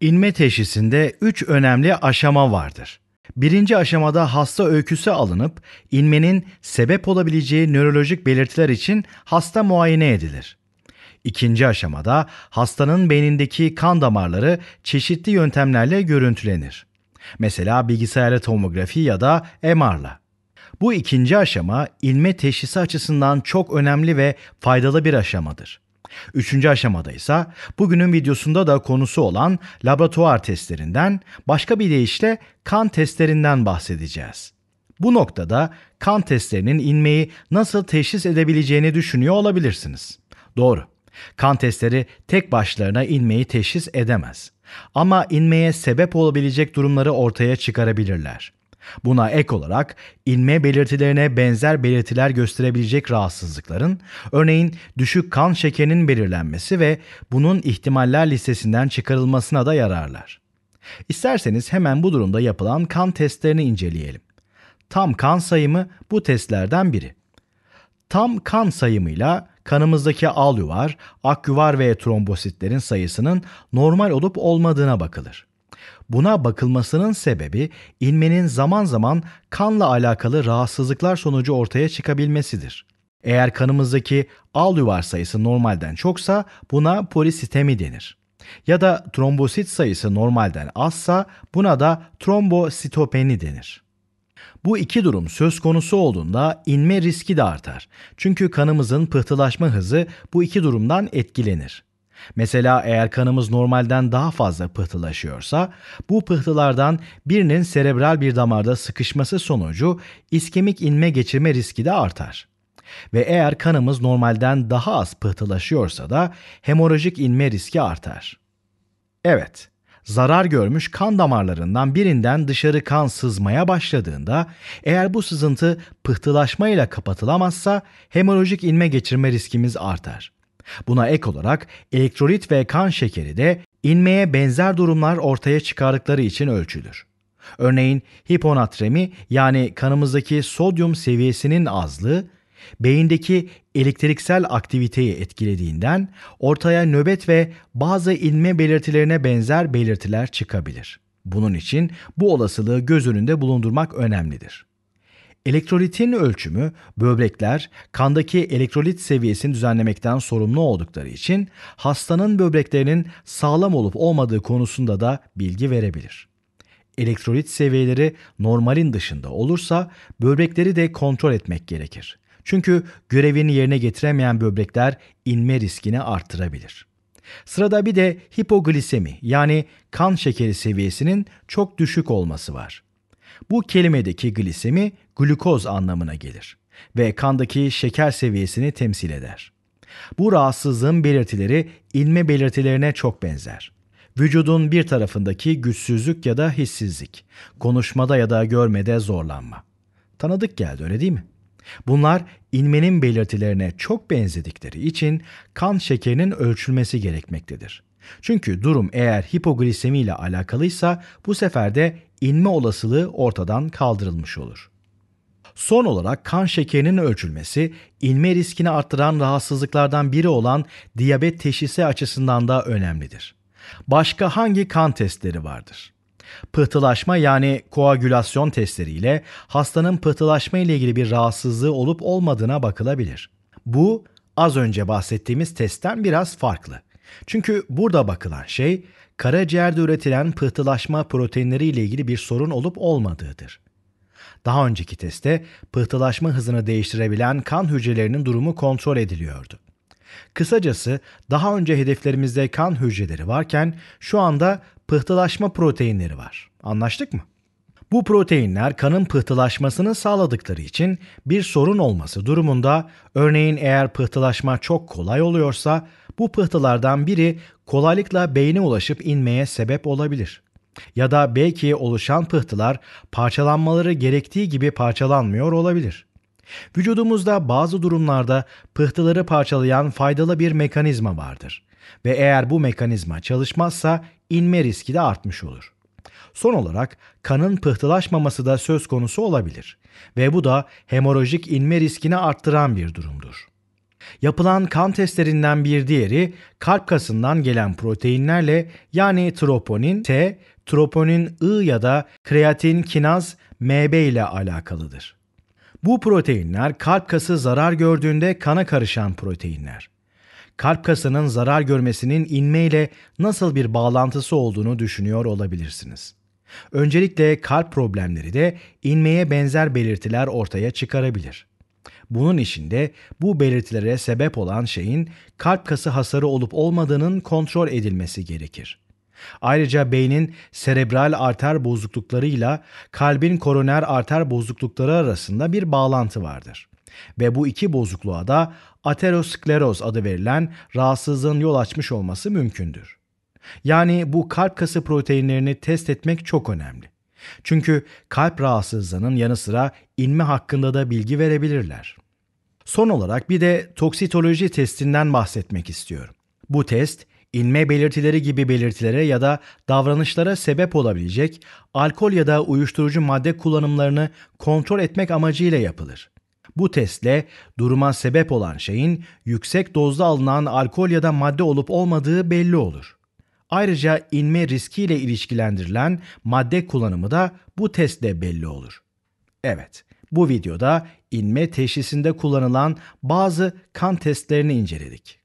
İnme teşhisinde üç önemli aşama vardır. Birinci aşamada hasta öyküsü alınıp inmenin sebep olabileceği nörolojik belirtiler için hasta muayene edilir. İkinci aşamada hastanın beynindeki kan damarları çeşitli yöntemlerle görüntülenir. Mesela bilgisayarlı tomografi ya da MR'la. Bu ikinci aşama inme teşhisi açısından çok önemli ve faydalı bir aşamadır. Üçüncü aşamada ise bugünün videosunda da konusu olan laboratuvar testlerinden başka bir deyişle kan testlerinden bahsedeceğiz. Bu noktada kan testlerinin inmeyi nasıl teşhis edebileceğini düşünüyor olabilirsiniz. Doğru. Kan testleri tek başlarına inmeyi teşhis edemez. Ama inmeye sebep olabilecek durumları ortaya çıkarabilirler. Buna ek olarak inme belirtilerine benzer belirtiler gösterebilecek rahatsızlıkların, örneğin düşük kan şekerinin belirlenmesi ve bunun ihtimaller listesinden çıkarılmasına da yararlar. İsterseniz hemen bu durumda yapılan kan testlerini inceleyelim. Tam kan sayımı bu testlerden biri. Tam kan sayımıyla kanımızdaki alyuvar, akyuvar ve trombositlerin sayısının normal olup olmadığına bakılır. Buna bakılmasının sebebi inmenin zaman zaman kanla alakalı rahatsızlıklar sonucu ortaya çıkabilmesidir. Eğer kanımızdaki alüvar sayısı normalden çoksa buna polisitemi denir. Ya da trombosit sayısı normalden azsa buna da trombositopeni denir. Bu iki durum söz konusu olduğunda inme riski de artar. Çünkü kanımızın pıhtılaşma hızı bu iki durumdan etkilenir. Mesela eğer kanımız normalden daha fazla pıhtılaşıyorsa, bu pıhtılardan birinin serebral bir damarda sıkışması sonucu iskemik inme geçirme riski de artar. Ve eğer kanımız normalden daha az pıhtılaşıyorsa da hemorajik inme riski artar. Evet, zarar görmüş kan damarlarından birinden dışarı kan sızmaya başladığında eğer bu sızıntı pıhtılaşmayla kapatılamazsa hemorajik inme geçirme riskimiz artar. Buna ek olarak elektrolit ve kan şekeri de inmeye benzer durumlar ortaya çıkardıkları için ölçülür. Örneğin hiponatremi yani kanımızdaki sodyum seviyesinin azlığı beyindeki elektriksel aktiviteyi etkilediğinden ortaya nöbet ve bazı inme belirtilerine benzer belirtiler çıkabilir. Bunun için bu olasılığı göz önünde bulundurmak önemlidir. Elektrolitin ölçümü böbrekler kandaki elektrolit seviyesini düzenlemekten sorumlu oldukları için hastanın böbreklerinin sağlam olup olmadığı konusunda da bilgi verebilir. Elektrolit seviyeleri normalin dışında olursa böbrekleri de kontrol etmek gerekir. Çünkü görevini yerine getiremeyen böbrekler inme riskini artırabilir. Sırada bir de hipoglisemi yani kan şekeri seviyesinin çok düşük olması var. Bu kelimedeki glisemi glukoz anlamına gelir ve kandaki şeker seviyesini temsil eder. Bu rahatsızlığın belirtileri inme belirtilerine çok benzer. Vücudun bir tarafındaki güçsüzlük ya da hissizlik, konuşmada ya da görmede zorlanma. Tanıdık geldi öyle değil mi? Bunlar inmenin belirtilerine çok benzedikleri için kan şekerinin ölçülmesi gerekmektedir. Çünkü durum eğer hipoglisemi ile alakalıysa bu sefer de inme olasılığı ortadan kaldırılmış olur. Son olarak kan şekerinin ölçülmesi, inme riskini arttıran rahatsızlıklardan biri olan diyabet teşhisi açısından da önemlidir. Başka hangi kan testleri vardır? Pıhtılaşma yani koagülasyon testleriyle hastanın pıhtılaşma ile ilgili bir rahatsızlığı olup olmadığına bakılabilir. Bu az önce bahsettiğimiz testten biraz farklı. Çünkü burada bakılan şey karaciğerde üretilen pıhtılaşma proteinleri ile ilgili bir sorun olup olmadığıdır. Daha önceki testte pıhtılaşma hızını değiştirebilen kan hücrelerinin durumu kontrol ediliyordu. Kısacası daha önce hedeflerimizde kan hücreleri varken şu anda pıhtılaşma proteinleri var. Anlaştık mı? Bu proteinler kanın pıhtılaşmasını sağladıkları için bir sorun olması durumunda örneğin eğer pıhtılaşma çok kolay oluyorsa bu pıhtılardan biri kolaylıkla beyne ulaşıp inmeye sebep olabilir. Ya da belki oluşan pıhtılar parçalanmaları gerektiği gibi parçalanmıyor olabilir. Vücudumuzda bazı durumlarda pıhtıları parçalayan faydalı bir mekanizma vardır ve eğer bu mekanizma çalışmazsa inme riski de artmış olur. Son olarak kanın pıhtılaşmaması da söz konusu olabilir ve bu da hemorajik inme riskini arttıran bir durumdur. Yapılan kan testlerinden bir diğeri kalp kasından gelen proteinlerle yani troponin T, troponin I ya da kreatin kinaz MB ile alakalıdır. Bu proteinler kalp kası zarar gördüğünde kana karışan proteinler kalp kasının zarar görmesinin inmeyle nasıl bir bağlantısı olduğunu düşünüyor olabilirsiniz. Öncelikle kalp problemleri de inmeye benzer belirtiler ortaya çıkarabilir. Bunun içinde bu belirtilere sebep olan şeyin kalp kası hasarı olup olmadığının kontrol edilmesi gerekir. Ayrıca beynin serebral arter bozukluklarıyla kalbin koroner arter bozuklukları arasında bir bağlantı vardır ve bu iki bozukluğa da ateroskleroz adı verilen rahatsızlığın yol açmış olması mümkündür. Yani bu kalp kası proteinlerini test etmek çok önemli. Çünkü kalp rahatsızlığının yanı sıra inme hakkında da bilgi verebilirler. Son olarak bir de toksitoloji testinden bahsetmek istiyorum. Bu test inme belirtileri gibi belirtilere ya da davranışlara sebep olabilecek alkol ya da uyuşturucu madde kullanımlarını kontrol etmek amacıyla yapılır. Bu testle duruma sebep olan şeyin yüksek dozda alınan alkol ya da madde olup olmadığı belli olur. Ayrıca inme riskiyle ilişkilendirilen madde kullanımı da bu testle belli olur. Evet, bu videoda inme teşhisinde kullanılan bazı kan testlerini inceledik.